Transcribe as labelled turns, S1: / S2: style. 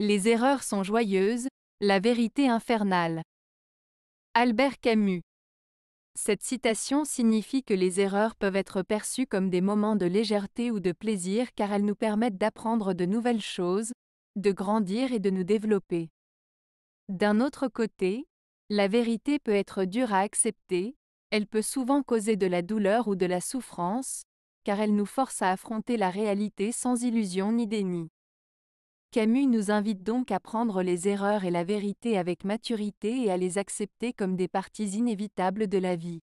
S1: Les erreurs sont joyeuses, la vérité infernale. Albert Camus. Cette citation signifie que les erreurs peuvent être perçues comme des moments de légèreté ou de plaisir car elles nous permettent d'apprendre de nouvelles choses, de grandir et de nous développer. D'un autre côté, la vérité peut être dure à accepter, elle peut souvent causer de la douleur ou de la souffrance, car elle nous force à affronter la réalité sans illusion ni déni. Camus nous invite donc à prendre les erreurs et la vérité avec maturité et à les accepter comme des parties inévitables de la vie.